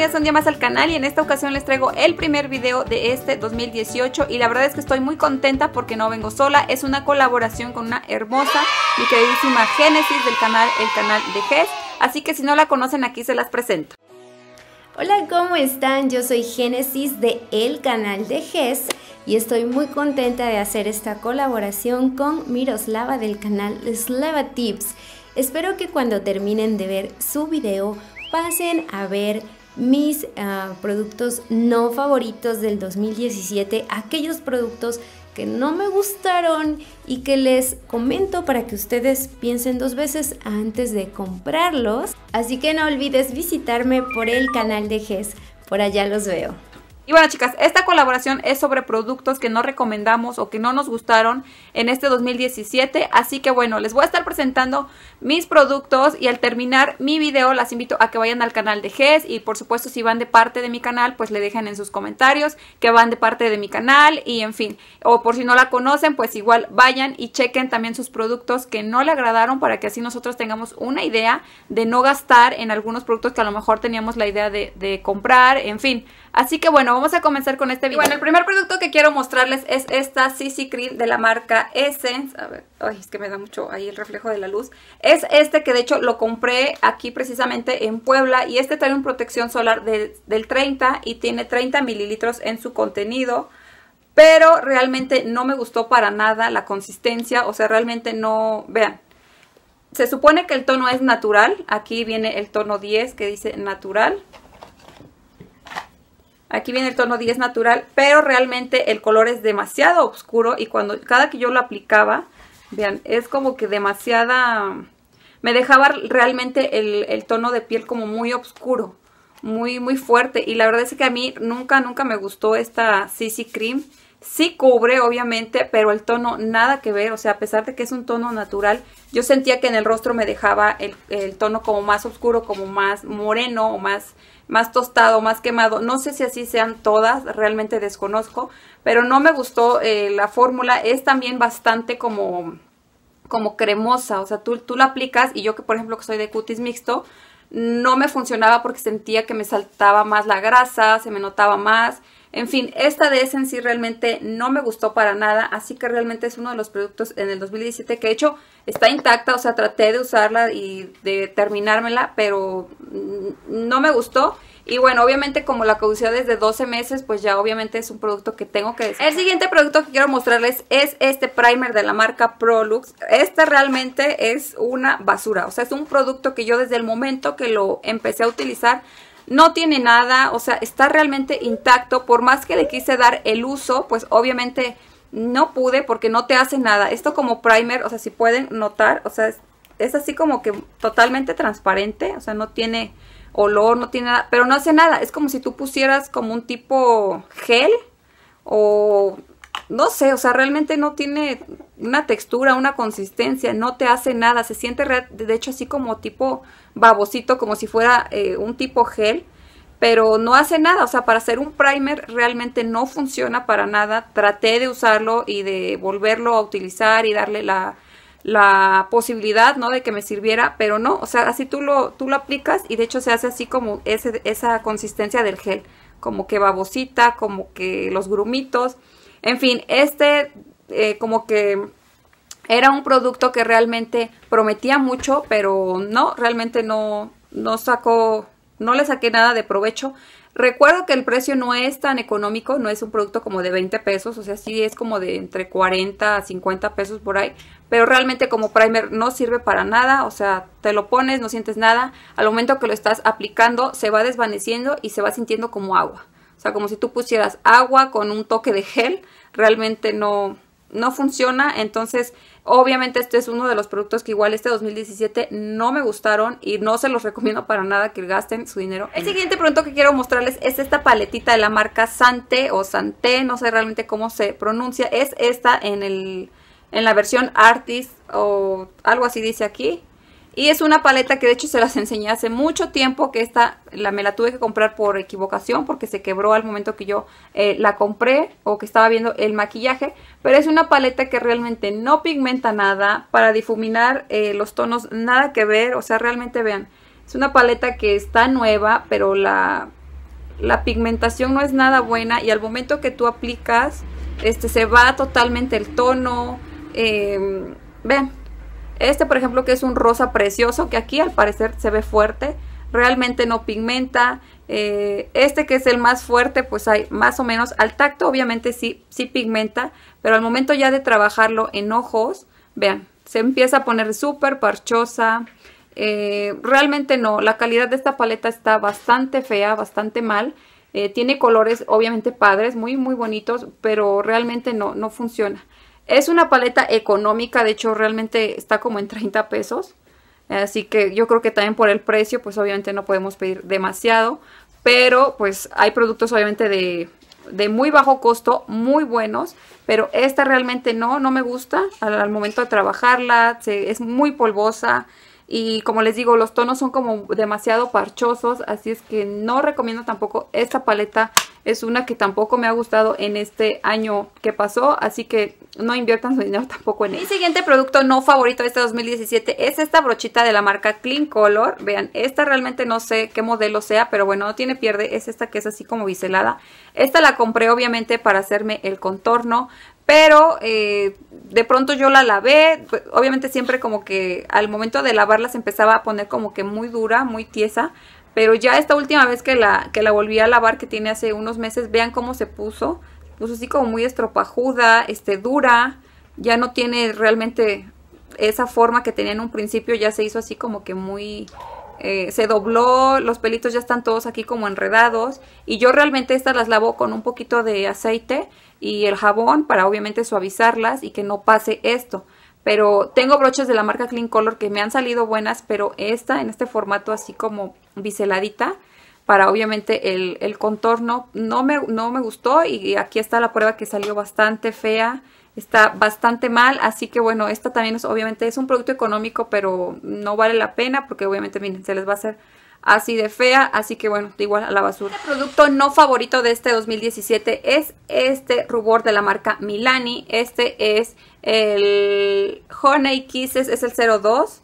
bienvenidas un día más al canal y en esta ocasión les traigo el primer video de este 2018 y la verdad es que estoy muy contenta porque no vengo sola, es una colaboración con una hermosa y queridísima Génesis del canal, el canal de GES, así que si no la conocen aquí se las presento. Hola, ¿cómo están? Yo soy Génesis de el canal de GES y estoy muy contenta de hacer esta colaboración con Miroslava del canal Slava Tips. Espero que cuando terminen de ver su video pasen a ver mis ah, productos no favoritos del 2017, aquellos productos que no me gustaron y que les comento para que ustedes piensen dos veces antes de comprarlos. Así que no olvides visitarme por el canal de GES. Por allá los veo. Y bueno, chicas, esta colaboración es sobre productos que no recomendamos o que no nos gustaron en este 2017. Así que bueno, les voy a estar presentando mis productos y al terminar mi video las invito a que vayan al canal de GES y por supuesto si van de parte de mi canal, pues le dejen en sus comentarios que van de parte de mi canal y en fin. O por si no la conocen, pues igual vayan y chequen también sus productos que no le agradaron para que así nosotros tengamos una idea de no gastar en algunos productos que a lo mejor teníamos la idea de, de comprar, en fin. Así que bueno, vamos a comenzar con este video. Bueno, el primer producto que quiero mostrarles es esta CC Cream de la marca Essence. A ver, ay, es que me da mucho ahí el reflejo de la luz. Es este que de hecho lo compré aquí precisamente en Puebla y este trae un protección solar del 30 y tiene 30 mililitros en su contenido pero realmente no me gustó para nada la consistencia, o sea, realmente no, vean, se supone que el tono es natural, aquí viene el tono 10 que dice natural, Aquí viene el tono 10 natural, pero realmente el color es demasiado oscuro y cuando cada que yo lo aplicaba, vean, es como que demasiada... Me dejaba realmente el, tono de piel como muy oscuro, muy, muy fuerte. Y la verdad es que a mí nunca, nunca me gustó esta CC Cream. Sí cubre, obviamente, pero el tono nada que ver. O sea, a pesar de que es un tono natural, yo sentía que en el rostro me dejaba el, el tono como más oscuro, como más moreno o más más tostado, más quemado. No sé si así sean todas, realmente desconozco, pero no me gustó eh, la fórmula. Es también bastante como, como cremosa, o sea, tú, tú la aplicas y yo que por ejemplo que soy de cutis mixto, no me funcionaba porque sentía que me saltaba más la grasa, se me notaba más. En fin, esta de sí realmente no me gustó para nada, así que realmente es uno de los productos en el 2017 que he hecho. Está intacta, o sea, traté de usarla y de terminármela, pero mm, no me gustó. Y bueno, obviamente como la caducidad desde 12 meses, pues ya obviamente es un producto que tengo que El siguiente producto que quiero mostrarles es este primer de la marca Prolux. Este realmente es una basura, o sea, es un producto que yo desde el momento que lo empecé a utilizar no tiene nada, o sea, está realmente intacto, por más que le quise dar el uso, pues obviamente no pude porque no te hace nada. Esto como primer, o sea, si pueden notar, o sea, es, así como que totalmente transparente, o sea, no tiene olor, no tiene nada, pero no hace nada, es como si tú pusieras como un tipo gel o no sé, o sea, realmente no tiene una textura, una consistencia, no te hace nada, se siente de hecho así como tipo babosito, como si fuera eh, un tipo gel, pero no hace nada, o sea, para hacer un primer realmente no funciona para nada, traté de usarlo y de volverlo a utilizar y darle la, la posibilidad, ¿no? De que me sirviera, pero no, o sea, así tú lo, tú lo aplicas y de hecho se hace así como ese, esa consistencia del gel, como que babosita, como que los grumitos, en fin, este eh, como que era un producto que realmente prometía mucho, pero no, realmente no, no sacó, no le saqué nada de provecho. Recuerdo que el precio no es tan económico, no es un producto como de 20 pesos, o sea, sí es como de entre 40 a 50 pesos por ahí, pero realmente como primer no sirve para nada, o sea, te lo pones, no sientes nada, al momento que lo estás aplicando se va desvaneciendo y se va sintiendo como agua. O sea, como si tú pusieras agua con un toque de gel, realmente no, funciona. Entonces, obviamente este es uno de los productos que igual este 2017 no me gustaron y no se los recomiendo para nada que gasten su dinero. El siguiente producto que quiero mostrarles es esta paletita de la marca Sante o Santé, no sé realmente cómo se pronuncia. Es esta en el en la versión Artist o algo así dice aquí. Y es una paleta que de hecho se las enseñé hace mucho tiempo, que esta la, me la tuve que comprar por equivocación porque se quebró al momento que yo eh, la compré o que estaba viendo el maquillaje. Pero es una paleta que realmente no pigmenta nada, para difuminar eh, los tonos nada que ver, o sea realmente vean, es una paleta que está nueva, pero la, la pigmentación no es nada buena y al momento que tú aplicas este, se va totalmente el tono, eh, vean este, por ejemplo, que es un rosa precioso, que aquí al parecer se ve fuerte, realmente no pigmenta. Eh, este que es el más fuerte, pues hay más o menos, al tacto obviamente sí, sí pigmenta, pero al momento ya de trabajarlo en ojos, vean, se empieza a poner súper parchosa. Eh, realmente no, la calidad de esta paleta está bastante fea, bastante mal. Eh, tiene colores obviamente padres, muy muy bonitos, pero realmente no, no funciona. Es una paleta económica, de hecho realmente está como en 30 pesos. Así que yo creo que también por el precio, pues obviamente no podemos pedir demasiado. Pero pues hay productos obviamente de, muy bajo costo, muy buenos. Pero esta realmente no, no me gusta. Al, momento de trabajarla, es muy polvosa. Y como les digo, los tonos son como demasiado parchosos, así es que no recomiendo tampoco esta paleta. Es una que tampoco me ha gustado en este año que pasó, así que no inviertan su dinero tampoco en él. Mi siguiente producto no favorito de este 2017 es esta brochita de la marca Clean Color. Vean, esta realmente no sé qué modelo sea, pero bueno, no tiene pierde. Es esta que es así como biselada. Esta la compré obviamente para hacerme el contorno, pero eh, de pronto yo la lavé, obviamente siempre como que al momento de lavarla se empezaba a poner como que muy dura, muy tiesa, pero ya esta última vez que la, que la volví a lavar que tiene hace unos meses, vean cómo se puso, pues así como muy estropajuda, este, dura, ya no tiene realmente esa forma que tenía en un principio, ya se hizo así como que muy... Eh, se dobló, los pelitos ya están todos aquí como enredados y yo realmente estas las lavo con un poquito de aceite y el jabón para obviamente suavizarlas y que no pase esto. Pero tengo broches de la marca Clean Color que me han salido buenas, pero esta en este formato así como biseladita, para obviamente el, contorno. No me, no me gustó y aquí está la prueba que salió bastante fea está bastante mal, así que bueno, esta también es obviamente es un producto económico, pero no vale la pena porque obviamente miren, se les va a hacer así de fea, así que bueno, igual a la basura. El este producto no favorito de este 2017 es este rubor de la marca Milani, este es el Honey Kisses, es el 02,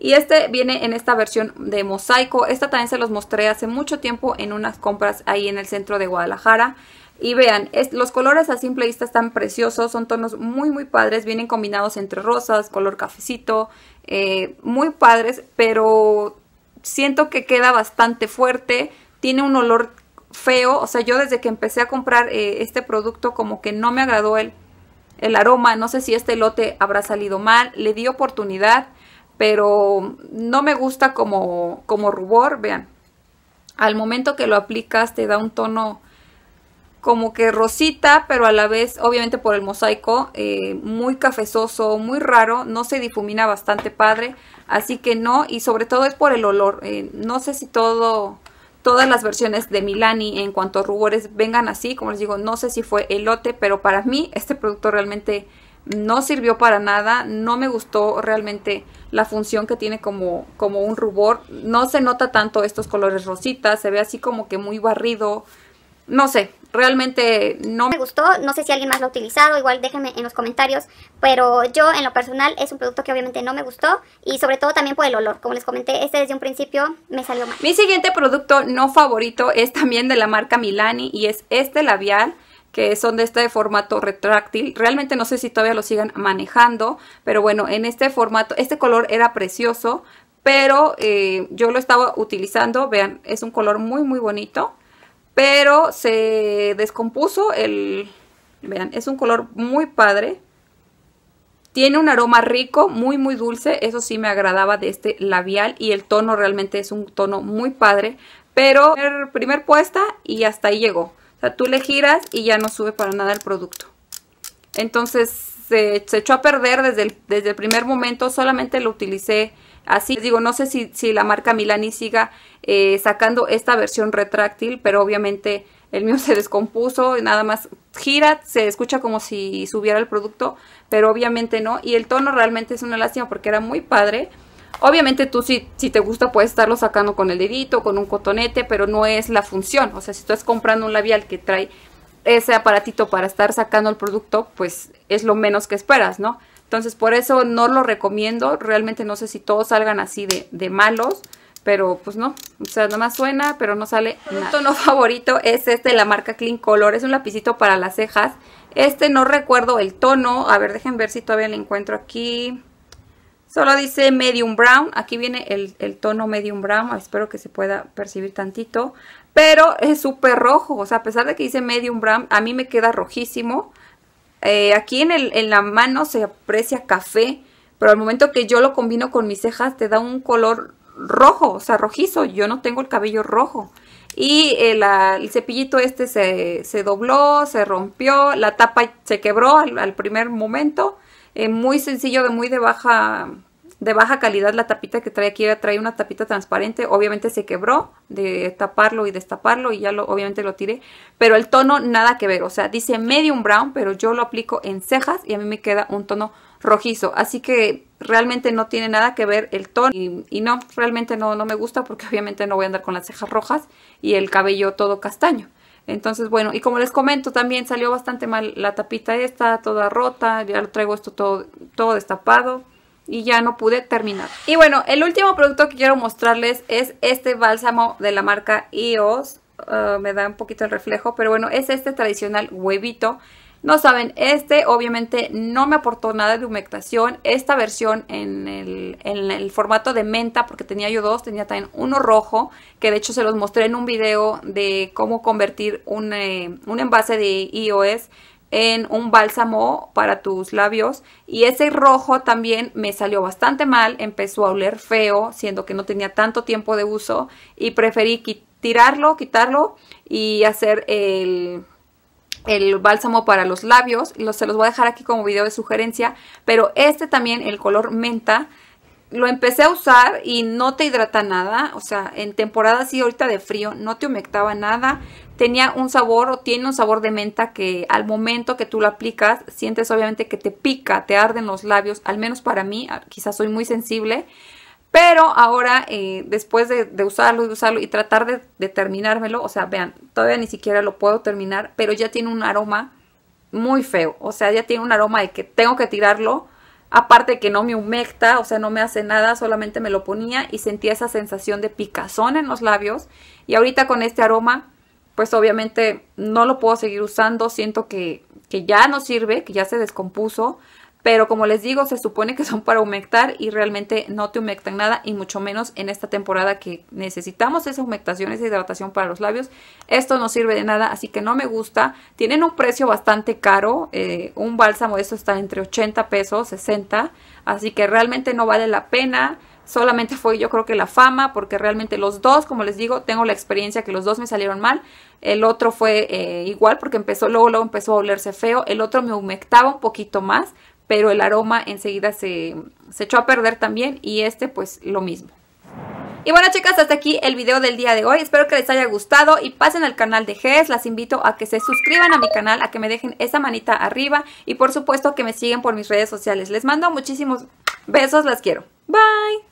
y este viene en esta versión de mosaico. Esta también se los mostré hace mucho tiempo en unas compras ahí en el centro de Guadalajara. Y vean, los colores a simple vista están preciosos, son tonos muy muy padres, vienen combinados entre rosas, color cafecito, eh, muy padres, pero siento que queda bastante fuerte, tiene un olor feo, o sea, yo desde que empecé a comprar eh, este producto como que no me agradó el, el aroma, no sé si este lote habrá salido mal, le di oportunidad, pero no me gusta como, como rubor, vean. Al momento que lo aplicas te da un tono como que rosita, pero a la vez, obviamente por el mosaico, eh, muy cafezoso, muy raro, no se difumina bastante padre, así que no, y sobre todo es por el olor, eh, no sé si todo, todas las versiones de Milani en cuanto a rubores vengan así, como les digo, no sé si fue elote, pero para mí este producto realmente no sirvió para nada, no me gustó realmente la función que tiene como, como un rubor, no se nota tanto estos colores rositas, se ve así como que muy barrido, no sé, realmente no me gustó, no sé si alguien más lo ha utilizado, igual déjenme en los comentarios, pero yo en lo personal es un producto que obviamente no me gustó y sobre todo también por el olor, como les comenté, este desde un principio me salió mal. Mi siguiente producto no favorito es también de la marca Milani y es este labial, que son de este formato retráctil. Realmente no sé si todavía lo sigan manejando, pero bueno, en este formato, este color era precioso, pero eh, yo lo estaba utilizando, vean, es un color muy muy bonito, pero se descompuso el, vean, es un color muy padre, tiene un aroma rico, muy muy dulce, eso sí me agradaba de este labial y el tono realmente es un tono muy padre, pero primer, primer puesta y hasta ahí llegó. O sea, tú le giras y ya no sube para nada el producto. Entonces se, echó a perder desde el, desde el, primer momento, solamente lo utilicé así. Les digo, no sé si, si la marca Milani siga eh, sacando esta versión retráctil, pero obviamente el mío se descompuso, nada más gira, se escucha como si subiera el producto, pero obviamente no. Y el tono realmente es una lástima porque era muy padre. Obviamente tú si, si te gusta puedes estarlo sacando con el dedito, con un cotonete, pero no es la función. O sea, si tú estás comprando un labial que trae ese aparatito para estar sacando el producto, pues es lo menos que esperas, ¿no? Entonces por eso no lo recomiendo. Realmente no sé si todos salgan así de, de malos. Pero pues no, o sea, nada más suena, pero no sale nada. tono favorito es este de la marca Clean Color, es un lapicito para las cejas. Este no recuerdo el tono, a ver, dejen ver si todavía lo encuentro aquí. Solo dice medium brown. Aquí viene el, tono medium brown. Espero que se pueda percibir tantito. Pero es súper rojo. O sea, a pesar de que dice medium brown, a mí me queda rojísimo. Eh, aquí en, el, la mano se aprecia café. Pero al momento que yo lo combino con mis cejas, te da un color rojo, o sea, rojizo. Yo no tengo el cabello rojo. Y eh, el, cepillito este se, dobló, se rompió, la tapa se quebró al primer momento. Eh, muy sencillo, de muy de baja, de baja calidad la tapita que trae aquí, trae una tapita transparente, obviamente se quebró de taparlo y destaparlo y ya lo, obviamente lo tiré, pero el tono nada que ver, o sea, dice medium brown, pero yo lo aplico en cejas y a mí me queda un tono rojizo, así que realmente no tiene nada que ver el tono y, y no, realmente no, no me gusta porque obviamente no voy a andar con las cejas rojas y el cabello todo castaño. Entonces, bueno, y como les comento, también salió bastante mal la tapita esta, toda rota, ya lo traigo esto todo, todo destapado y ya no pude terminar. Y bueno, el último producto que quiero mostrarles es este bálsamo de la marca EOS. Ah, me da un poquito el reflejo, pero bueno, es este tradicional huevito no saben, este obviamente no me aportó nada de humectación. Esta versión en el, formato de menta, porque tenía yo dos, tenía también uno rojo, que de hecho se los mostré en un video de cómo convertir un, eh, un envase de iOS en un bálsamo para tus labios y ese rojo también me salió bastante mal, empezó a oler feo, siendo que no tenía tanto tiempo de uso y preferí tirarlo, quitarlo y hacer el el bálsamo para los labios, se los voy a dejar aquí como video de sugerencia, pero este también, el color menta, lo empecé a usar y no te hidrata nada, o sea, en temporada así ahorita de frío no te humectaba nada, tenía un sabor o tiene un sabor de menta que al momento que tú lo aplicas sientes obviamente que te pica, te arden los labios, al menos para mí, ah, quizás soy muy sensible, pero ahora, eh, después de, usarlo y usarlo y tratar de, terminármelo, o sea, vean, todavía ni siquiera lo puedo terminar, pero ya tiene un aroma muy feo. O sea, ya tiene un aroma de que tengo que tirarlo. Aparte de que no me humecta, o sea, no me hace nada, solamente me lo ponía y sentía esa sensación de picazón en los labios. Y ahorita con este aroma, pues obviamente no lo puedo seguir usando, siento que, que ya no sirve, que ya se descompuso pero como les digo, se supone que son para humectar y realmente no te humectan nada y mucho menos en esta temporada que necesitamos esa humectación, esa hidratación para los labios. Esto no sirve de nada, así que no me gusta. Tienen un precio bastante caro. Eh, un bálsamo de esto está entre 80 pesos, 60. Así que realmente no vale la pena solamente fue yo creo que la fama, porque realmente los dos, como les digo, tengo la experiencia que los dos me salieron mal. El otro fue eh, igual porque empezó, luego, luego empezó a olerse feo. El otro me humectaba un poquito más, pero el aroma enseguida se, se echó a perder también y este pues lo mismo. Y bueno chicas, hasta aquí el video del día de hoy. Espero que les haya gustado y pasen al canal de GES. Las invito a que se suscriban a mi canal, a que me dejen esa manita arriba y por supuesto que me sigan por mis redes sociales. Les mando muchísimos besos, las quiero. Bye.